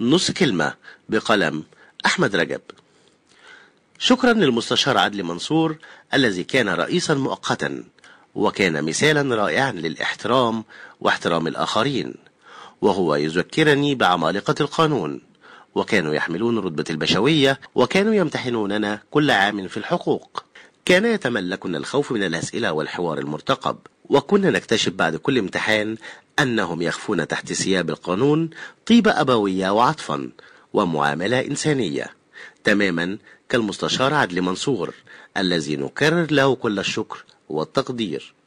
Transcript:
نص كلمة بقلم أحمد رجب شكرا للمستشار عدلي منصور الذي كان رئيسا مؤقتا وكان مثالا رائعا للاحترام واحترام الآخرين وهو يذكرني بعمالقة القانون وكانوا يحملون رتبة البشوية وكانوا يمتحنوننا كل عام في الحقوق كان يتملكنا الخوف من الأسئلة والحوار المرتقب وكنا نكتشف بعد كل امتحان أنهم يخفون تحت ثياب القانون طيبة أبوية وعطفا ومعاملة إنسانية تماما كالمستشار عدلي منصور الذي نكرر له كل الشكر والتقدير